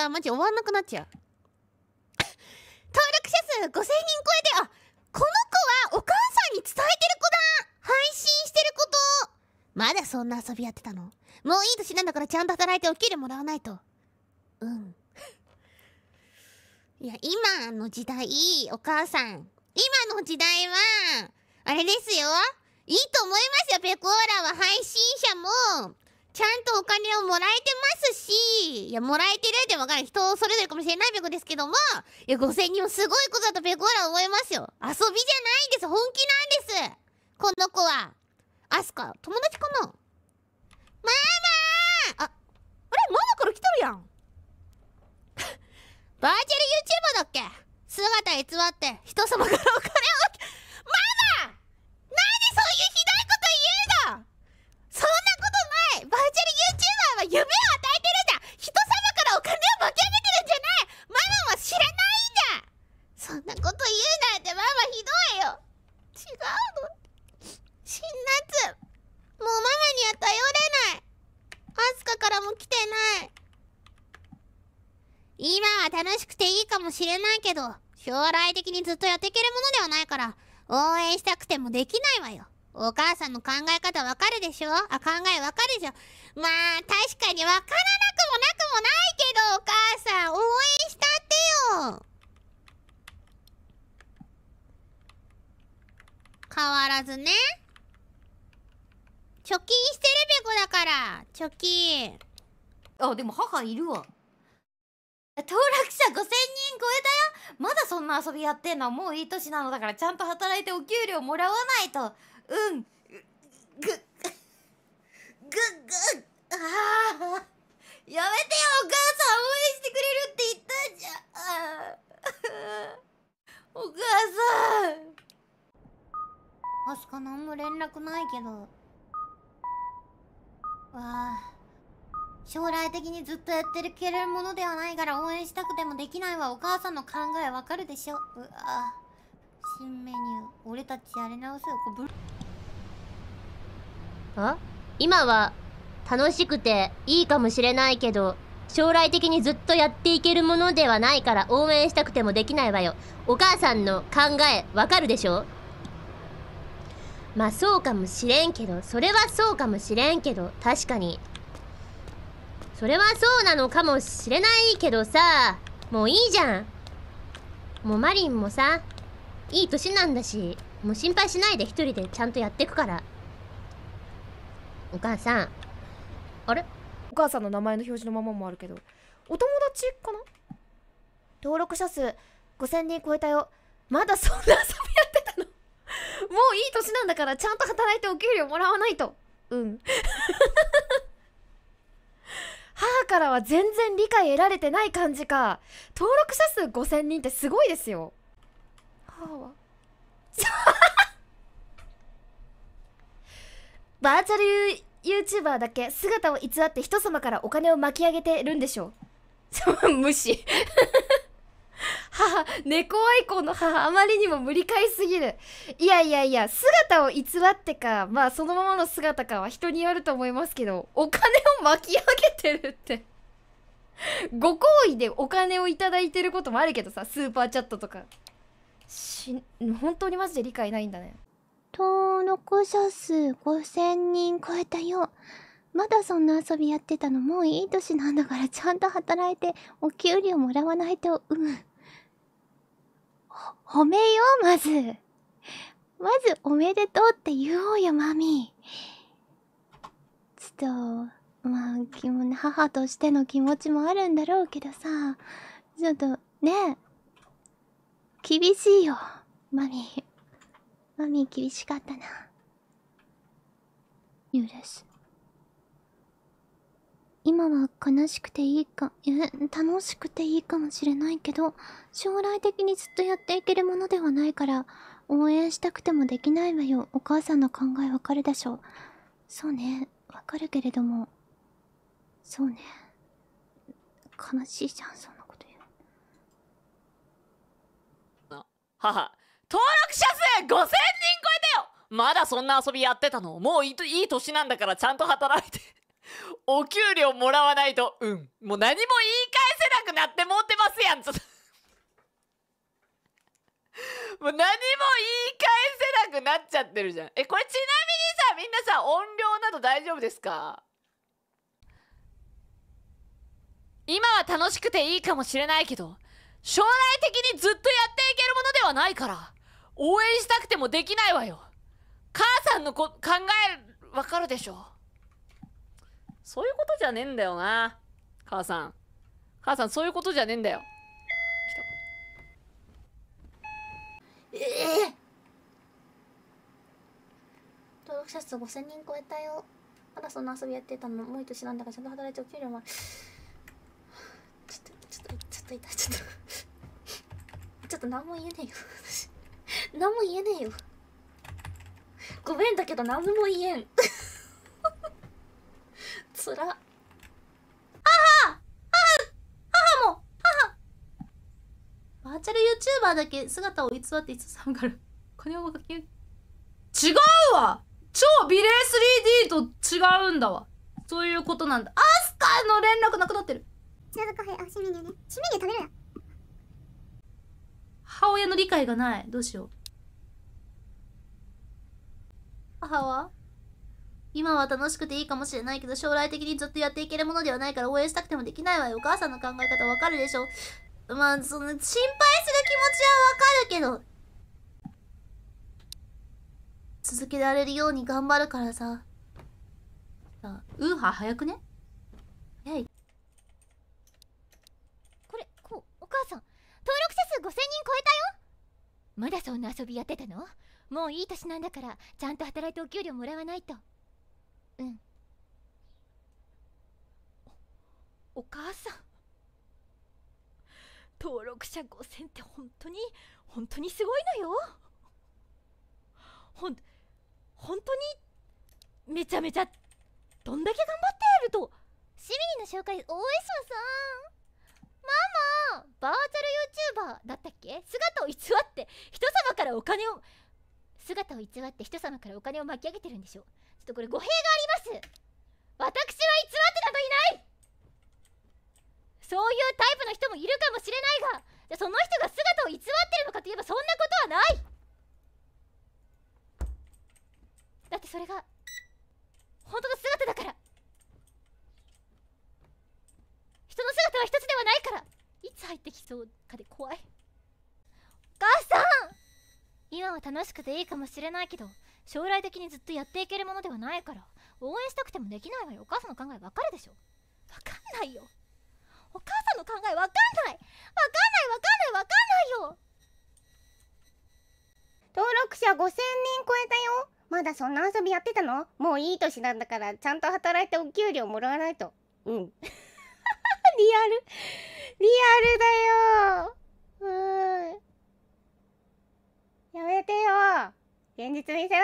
さ、マジ終わんなくなっちゃう。登録者数5000人超えて、あ、この子はお母さんに伝えてる子だ配信してることまだそんな遊びやってたのもういい年なんだからちゃんと働いてお給料もらわないと。うん。いや、今の時代、お母さん。今の時代は、あれですよいいと思いますよ、ペコーラは配信者も、ちゃんとお金をもらえてますし、いや、もらえてるってわかる人それぞれかもしれないべコですけども、いや、5000人もすごいことだとペコは思いますよ。遊びじゃないんです。本気なんです。この子は。アスカ、友達かなママあ、あれママから来てるやん。バーチャル YouTuber だっけ姿偽って人様からお金を楽しくていいかもしれないけど、将来的にずっとやっていけるものではないから、応援したくてもできないわよ。お母さんの考え方わかるでしょあ、考えわかるでしょまあ、確かにわからなくもなくもないけど、お母さん、応援したってよ変わらずね。貯金してるべこだから、貯金。あ、でも母いるわ。登録者5000人超えたよまだそんな遊びやってんのはもういい年なのだからちゃんと働いてお給料もらわないとうんぐぐぐああやめてよお母さん応援してくれるって言ったじゃんお母さんあすか何も連絡ないけどわあ将来的にずっとやってるけるものではないから応援したくてもできないわお母さんの考えわかるでしょうわ新メニュー俺たちやり直すよこぶあ今は楽しくていいかもしれないけど将来的にずっとやっていけるものではないから応援したくてもできないわよお母さんの考えわかるでしょまあそうかもしれんけどそれはそうかもしれんけど確かにそれはそうなのかもしれないけどさ、もういいじゃん。もうマリンもさ、いい年なんだし、もう心配しないで一人でちゃんとやってくから。お母さん。あれお母さんの名前の表示のままもあるけど、お友達かな登録者数5000人超えたよ。まだそんな遊びやってたのもういい年なんだからちゃんと働いてお給料もらわないと。うん。母からは全然理解得られてない感じか登録者数5000人ってすごいですよ母は バーチャル YouTuber だけ姿を偽って人様からお金を巻き上げてるんでしょう 無視母、猫愛好の母、あまりにも無理解すぎる。いやいやいや、姿を偽ってか、まあそのままの姿かは人によると思いますけど、お金を巻き上げてるってご厚意でお金をいただいてることもあるけどさ、スーパーチャットとか。し、本当にマジで理解ないんだね。登録者数5000人超えたよ。まだそんな遊びやってたのもういい年なんだからちゃんと働いてお給料もらわないとうん褒めよう、まず。まず、おめでとうって言おうよ、マミちょっと、まあ、母としての気持ちもあるんだろうけどさ、ちょっと、ね厳しいよ、マミマミ厳しかったな。許す。今は悲しくていいかえ、楽しくていいかもしれないけど将来的にずっとやっていけるものではないから応援したくてもできないわよお母さんの考えわかるでしょそうねわかるけれどもそうね悲しいじゃんそんなこと言うな母登録者数5000人超えたよまだそんな遊びやってたのもういい年なんだからちゃんと働いて お給料もらわないと、うん。もう何も言い返せなくなってもうてますやん、ちょっと もう何も言い返せなくなっちゃってるじゃん。え、これちなみにさ、みんなさ、音量など大丈夫ですか今は楽しくていいかもしれないけど、将来的にずっとやっていけるものではないから、応援したくてもできないわよ。母さんのこ考え、わかるでしょそういうことじゃねえんだよな。母さん。母さん、そういうことじゃねえんだよ。ええー、登録者数5000人超えたよ。まだそんな遊びやってたの、もう一年なんだからちゃんと働いてお給料もちょっと、ちょっと、ちょっと痛い、ちょっと。ちょっと何も言えねえよ。私。何も言えねえよ。ごめんだけど何も言えん。つら母母母も母バーチャル YouTuber だけ姿を偽っていつ寒がるこれを書き違うわ超美麗 3D と違うんだわそういうことなんだアスカの連絡なくなってるシナカフェあ新メニューね新メニュー食べるや母親の理解がないどうしよう母は今は楽しくていいかもしれないけど、将来的にずっとやっていけるものではないから応援したくてもできないわよ。お母さんの考え方わかるでしょまあ、その、心配する気持ちはわかるけど、続けられるように頑張るからさ。あウーハー早くね早い。これ、こう、お母さん、登録者数5000人超えたよまだそんな遊びやってたのもういい年なんだから、ちゃんと働いてお給料もらわないと。うんお母さん登録者5000って本当に本当にすごいのよほん本当にめちゃめちゃどんだけ頑張ってやるとシミリの紹介大江島さんママバーチャル YouTuber だったっけ姿を偽って人様からお金を姿を偽って人様からお金を巻き上げてるんでしょとこれ語弊があります私は偽ってなどいないそういうタイプの人もいるかもしれないがじゃその人が姿を偽ってるのかといえばそんなことはないだってそれが本当の姿だから人の姿は一つではないからいつ入ってきそうかで怖い今は楽しくていいかもしれないけど将来的にずっとやっていけるものではないから応援したくてもできないわよお母さんの考えわかるでしょわかんないよお母さんの考えわかんないわかんないわかんないわかんないよ登録者5000人超えたよまだそんな遊びやってたのもういい年なんだからちゃんと働いてお給料もらわないとうん リアルリアルだようんやめてよ現実見せないでよ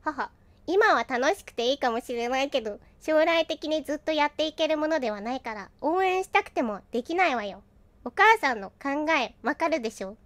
母今は楽しくていいかもしれないけど将来的にずっとやっていけるものではないから応援したくてもできないわよお母さんの考えわかるでしょ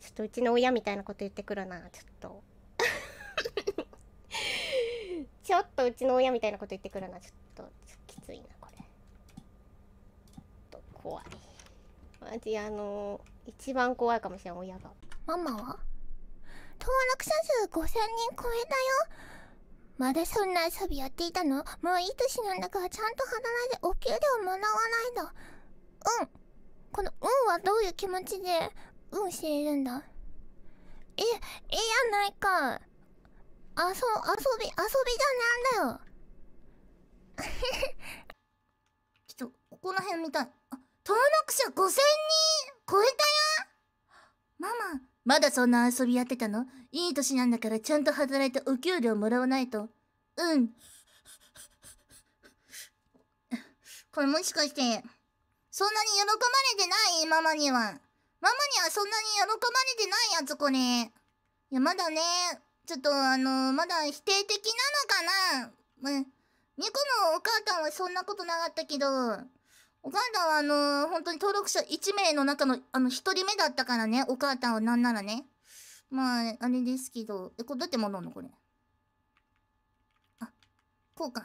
ちょっとうちの親みたいなこと言ってくるなちょっと ちょっとうちの親みたいなこと言ってくるなちょっときついなこれと怖いマジあのー、一番怖いかもしれん親がママは登録者数5000人超えたよまだそんな遊びやっていたのもういい年なんだからちゃんと働いてお給料もらわないだうんこの「うん」はどういう気持ちで「うん」しているんだええやないかあそ遊び遊びじゃなんだよ ちょっとここら辺見たい登録者5000人超えたよママ、まだそんな遊びやってたのいい年なんだからちゃんと働いてお給料もらわないと。うん。これもしかして、そんなに喜ばれてないママには。ママにはそんなに喜ばれてないやつこれ。いや、まだね、ちょっとあの、まだ否定的なのかな。うん。ニコのお母さんはそんなことなかったけど、お母さんはあのー、本当に登録者1名の中の、あの、1人目だったからね、お母さんはなんならね。まあ、あれですけど。え、これどうやって戻んのこれ。あ、こうか。